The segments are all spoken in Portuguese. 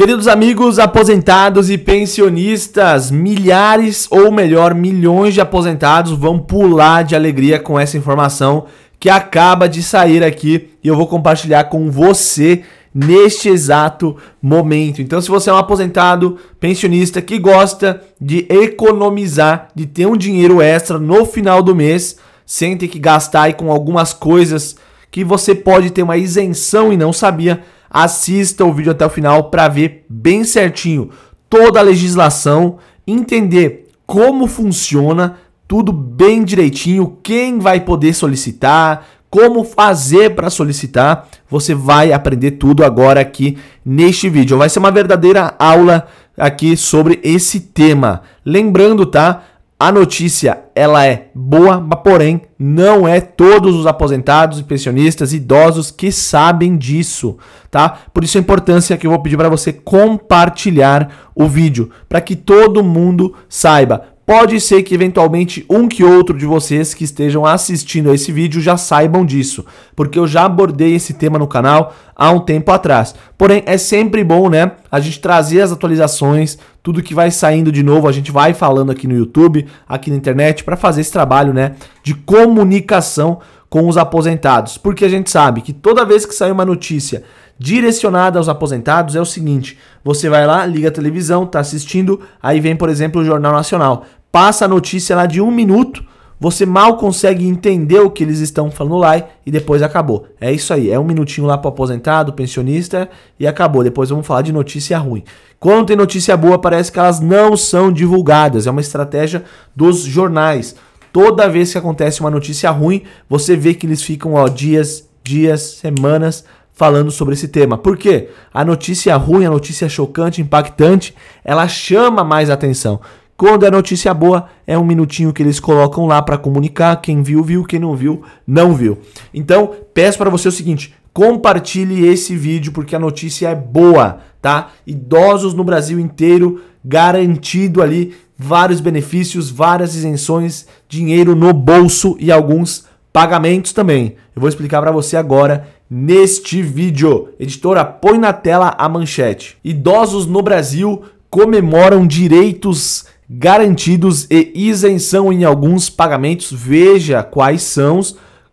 Queridos amigos aposentados e pensionistas, milhares ou melhor, milhões de aposentados vão pular de alegria com essa informação que acaba de sair aqui e eu vou compartilhar com você neste exato momento. Então, se você é um aposentado, pensionista que gosta de economizar, de ter um dinheiro extra no final do mês, sem ter que gastar aí com algumas coisas que você pode ter uma isenção e não sabia, assista o vídeo até o final para ver bem certinho toda a legislação, entender como funciona, tudo bem direitinho, quem vai poder solicitar, como fazer para solicitar. Você vai aprender tudo agora aqui neste vídeo. Vai ser uma verdadeira aula aqui sobre esse tema. Lembrando, tá? a notícia ela é boa, mas porém não é todos os aposentados, pensionistas, idosos que sabem disso, tá? Por isso a importância que eu vou pedir para você compartilhar o vídeo, para que todo mundo saiba. Pode ser que eventualmente um que outro de vocês que estejam assistindo a esse vídeo já saibam disso, porque eu já abordei esse tema no canal há um tempo atrás. Porém, é sempre bom, né, a gente trazer as atualizações, tudo que vai saindo de novo, a gente vai falando aqui no YouTube, aqui na internet, para fazer esse trabalho, né, de comunicação com os aposentados. Porque a gente sabe que toda vez que sai uma notícia direcionada aos aposentados é o seguinte: você vai lá, liga a televisão, tá assistindo, aí vem, por exemplo, o Jornal Nacional passa a notícia lá de um minuto, você mal consegue entender o que eles estão falando lá e depois acabou. É isso aí, é um minutinho lá para aposentado, pensionista e acabou. Depois vamos falar de notícia ruim. Quando tem notícia boa, parece que elas não são divulgadas, é uma estratégia dos jornais. Toda vez que acontece uma notícia ruim, você vê que eles ficam ó, dias, dias, semanas falando sobre esse tema. Por quê? A notícia ruim, a notícia chocante, impactante, ela chama mais atenção. Quando é notícia boa, é um minutinho que eles colocam lá para comunicar. Quem viu, viu. Quem não viu, não viu. Então, peço para você o seguinte: compartilhe esse vídeo porque a notícia é boa, tá? Idosos no Brasil inteiro garantido ali vários benefícios, várias isenções, dinheiro no bolso e alguns pagamentos também. Eu vou explicar para você agora neste vídeo. Editora, põe na tela a manchete. Idosos no Brasil comemoram direitos garantidos e isenção em alguns pagamentos. Veja quais são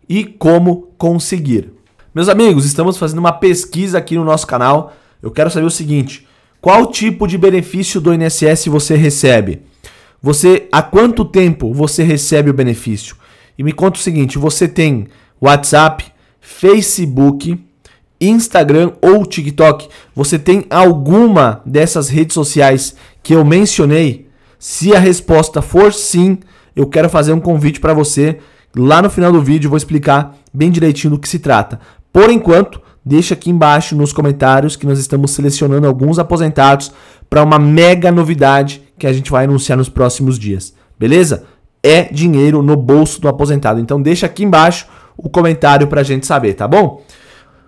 e como conseguir. Meus amigos, estamos fazendo uma pesquisa aqui no nosso canal. Eu quero saber o seguinte: qual tipo de benefício do INSS você recebe? Você há quanto tempo você recebe o benefício? E me conta o seguinte: você tem WhatsApp, Facebook, Instagram ou TikTok? Você tem alguma dessas redes sociais que eu mencionei? Se a resposta for sim, eu quero fazer um convite para você. Lá no final do vídeo vou explicar bem direitinho do que se trata. Por enquanto, deixa aqui embaixo nos comentários que nós estamos selecionando alguns aposentados para uma mega novidade que a gente vai anunciar nos próximos dias. Beleza? É dinheiro no bolso do aposentado. Então deixa aqui embaixo o comentário para a gente saber, tá bom?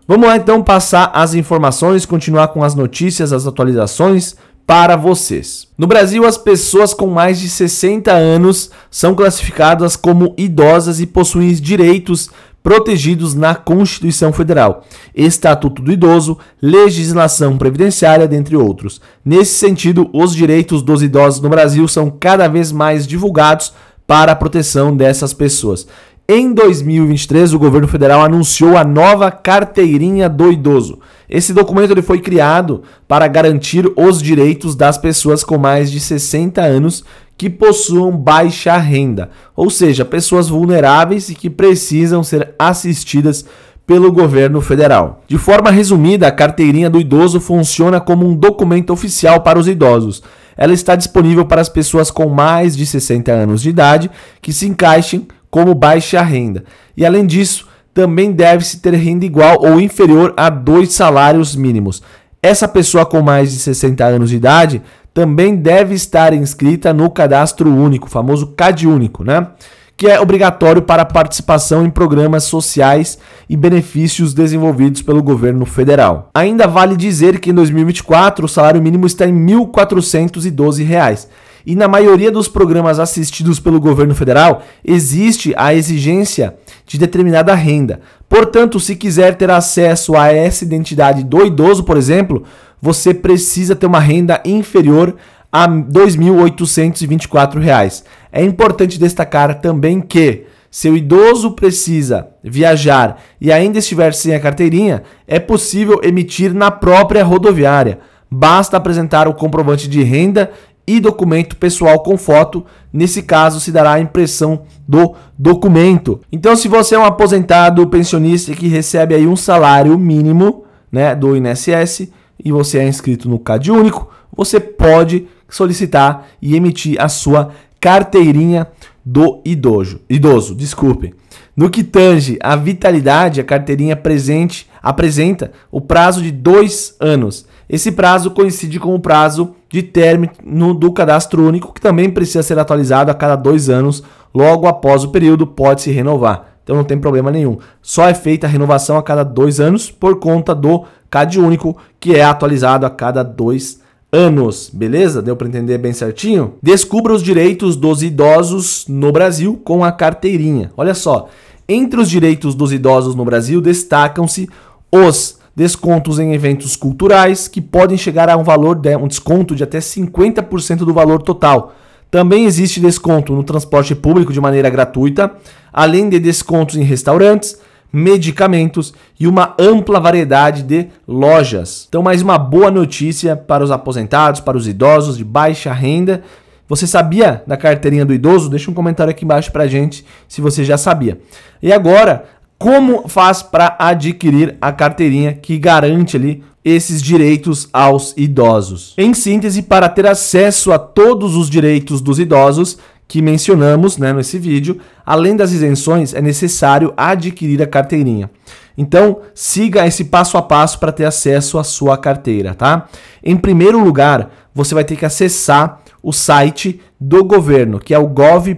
Vamos lá então passar as informações, continuar com as notícias, as atualizações para vocês. No Brasil, as pessoas com mais de 60 anos são classificadas como idosas e possuem direitos protegidos na Constituição Federal, Estatuto do Idoso, legislação previdenciária, dentre outros. Nesse sentido, os direitos dos idosos no Brasil são cada vez mais divulgados para a proteção dessas pessoas. Em 2023, o governo federal anunciou a nova carteirinha do idoso. Esse documento ele foi criado para garantir os direitos das pessoas com mais de 60 anos que possuam baixa renda, ou seja, pessoas vulneráveis e que precisam ser assistidas pelo governo federal. De forma resumida, a carteirinha do idoso funciona como um documento oficial para os idosos. Ela está disponível para as pessoas com mais de 60 anos de idade que se encaixem como baixa renda. E além disso, também deve-se ter renda igual ou inferior a dois salários mínimos. Essa pessoa com mais de 60 anos de idade também deve estar inscrita no cadastro único, famoso CAD único, né? que é obrigatório para participação em programas sociais e benefícios desenvolvidos pelo governo federal. Ainda vale dizer que em 2024 o salário mínimo está em R$ 1.412. E na maioria dos programas assistidos pelo governo federal, existe a exigência de determinada renda. Portanto, se quiser ter acesso a essa identidade do idoso, por exemplo, você precisa ter uma renda inferior a R$ 2.824. É importante destacar também que se o idoso precisa viajar e ainda estiver sem a carteirinha, é possível emitir na própria rodoviária. Basta apresentar o comprovante de renda e documento pessoal com foto. Nesse caso, se dará a impressão do documento. Então, se você é um aposentado, pensionista que recebe aí um salário mínimo, né, do INSS e você é inscrito no CAD único, você pode solicitar e emitir a sua carteirinha do idoso. Idoso, desculpe. No que tange à vitalidade, a carteirinha presente apresenta o prazo de dois anos esse prazo coincide com o prazo de término do cadastro único, que também precisa ser atualizado a cada dois anos. Logo após o período, pode-se renovar. Então não tem problema nenhum. Só é feita a renovação a cada dois anos por conta do CAD único, que é atualizado a cada dois anos. Beleza? Deu para entender bem certinho? Descubra os direitos dos idosos no Brasil com a carteirinha. Olha só. Entre os direitos dos idosos no Brasil destacam-se os descontos em eventos culturais, que podem chegar a um valor de um desconto de até 50% do valor total. Também existe desconto no transporte público de maneira gratuita, além de descontos em restaurantes, medicamentos e uma ampla variedade de lojas. Então, mais uma boa notícia para os aposentados, para os idosos de baixa renda. Você sabia da carteirinha do idoso? Deixa um comentário aqui embaixo para gente se você já sabia. E agora, como faz para adquirir a carteirinha que garante ali esses direitos aos idosos. Em síntese, para ter acesso a todos os direitos dos idosos que mencionamos né, nesse vídeo, além das isenções, é necessário adquirir a carteirinha. Então, siga esse passo a passo para ter acesso à sua carteira, tá? Em primeiro lugar, você vai ter que acessar o site do governo, que é o gov.br.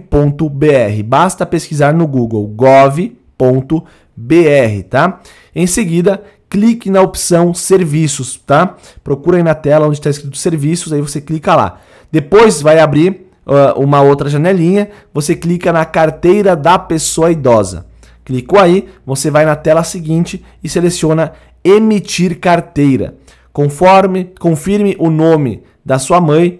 Basta pesquisar no Google gov.br .br, tá? Em seguida, clique na opção serviços, tá? Procura aí na tela onde está escrito serviços, aí você clica lá. Depois vai abrir uh, uma outra janelinha, você clica na carteira da pessoa idosa. Clicou aí, você vai na tela seguinte e seleciona emitir carteira. Conforme, confirme o nome da sua mãe,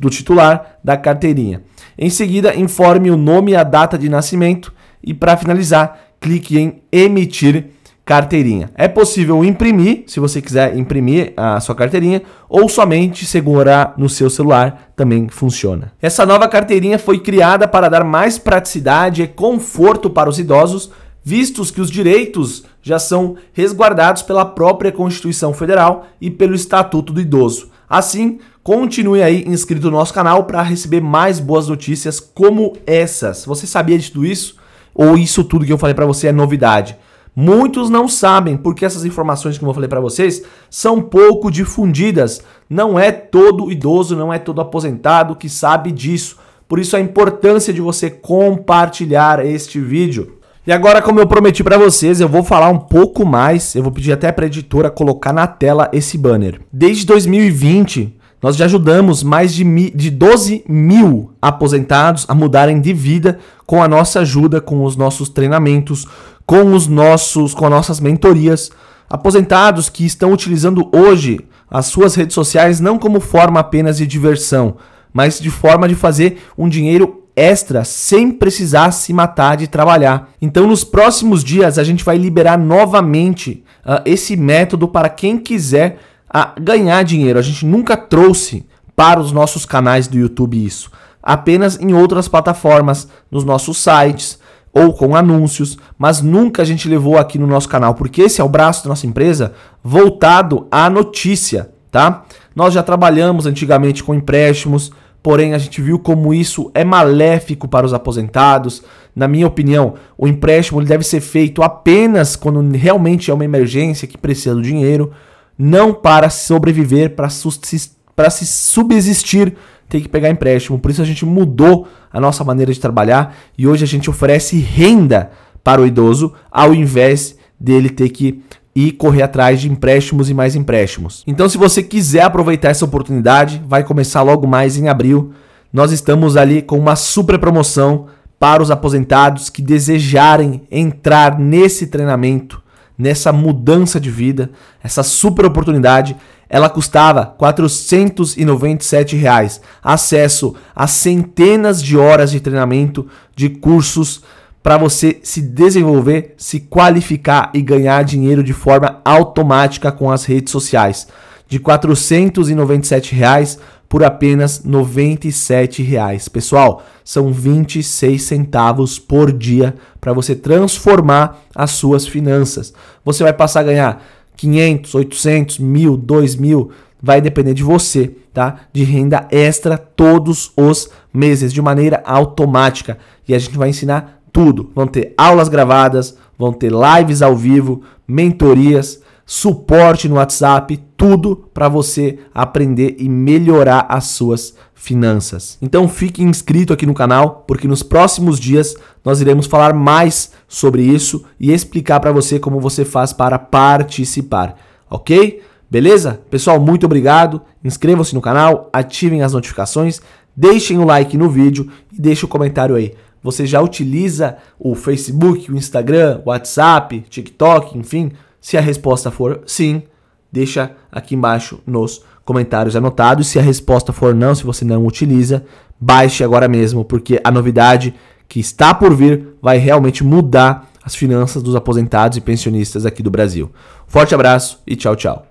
do titular da carteirinha. Em seguida, informe o nome e a data de nascimento e para finalizar, clique em emitir carteirinha. É possível imprimir, se você quiser imprimir a sua carteirinha, ou somente segurar no seu celular, também funciona. Essa nova carteirinha foi criada para dar mais praticidade e conforto para os idosos, vistos que os direitos já são resguardados pela própria Constituição Federal e pelo Estatuto do Idoso. Assim, continue aí inscrito no nosso canal para receber mais boas notícias como essas. Você sabia de tudo isso? ou isso tudo que eu falei para você é novidade? Muitos não sabem, porque essas informações que eu falei para vocês são pouco difundidas. Não é todo idoso, não é todo aposentado que sabe disso. Por isso a importância de você compartilhar este vídeo. E agora, como eu prometi para vocês, eu vou falar um pouco mais. Eu vou pedir até para a editora colocar na tela esse banner. Desde 2020, nós já ajudamos mais de, mi, de 12 mil aposentados a mudarem de vida com a nossa ajuda, com os nossos treinamentos, com os nossos, com as nossas mentorias. Aposentados que estão utilizando hoje as suas redes sociais não como forma apenas de diversão, mas de forma de fazer um dinheiro extra sem precisar se matar de trabalhar. Então, nos próximos dias, a gente vai liberar novamente uh, esse método para quem quiser a ganhar dinheiro. A gente nunca trouxe para os nossos canais do YouTube isso. Apenas em outras plataformas, nos nossos sites ou com anúncios, mas nunca a gente levou aqui no nosso canal, porque esse é o braço da nossa empresa voltado à notícia, tá? Nós já trabalhamos antigamente com empréstimos, porém a gente viu como isso é maléfico para os aposentados. Na minha opinião, o empréstimo deve ser feito apenas quando realmente é uma emergência que precisa do dinheiro não para sobreviver, para se subsistir, tem que pegar empréstimo. Por isso a gente mudou a nossa maneira de trabalhar e hoje a gente oferece renda para o idoso ao invés dele ter que e correr atrás de empréstimos e mais empréstimos. Então, se você quiser aproveitar essa oportunidade, vai começar logo mais em abril. Nós estamos ali com uma super promoção para os aposentados que desejarem entrar nesse treinamento nessa mudança de vida, essa super oportunidade, ela custava R$ 497, reais, acesso a centenas de horas de treinamento, de cursos para você se desenvolver, se qualificar e ganhar dinheiro de forma automática com as redes sociais. De R$ 497, reais, por apenas R$ 97,00. Pessoal, são 26 centavos por dia para você transformar as suas finanças. Você vai passar a ganhar 500, 800, 1000, 2000, vai depender de você, tá? De renda extra todos os meses de maneira automática. E a gente vai ensinar tudo. Vão ter aulas gravadas, vão ter lives ao vivo, mentorias, suporte no WhatsApp, tudo para você aprender e melhorar as suas finanças. Então fique inscrito aqui no canal, porque nos próximos dias nós iremos falar mais sobre isso e explicar para você como você faz para participar, ok? Beleza? Pessoal, muito obrigado. Inscrevam-se no canal, ativem as notificações, deixem o like no vídeo e deixem o comentário aí. Você já utiliza o Facebook, o Instagram, o WhatsApp, TikTok, enfim? Se a resposta for sim, deixa aqui embaixo nos comentários anotados. Se a resposta for não, se você não utiliza, baixe agora mesmo, porque a novidade que está por vir vai realmente mudar as finanças dos aposentados e pensionistas aqui do Brasil. Forte abraço e tchau, tchau.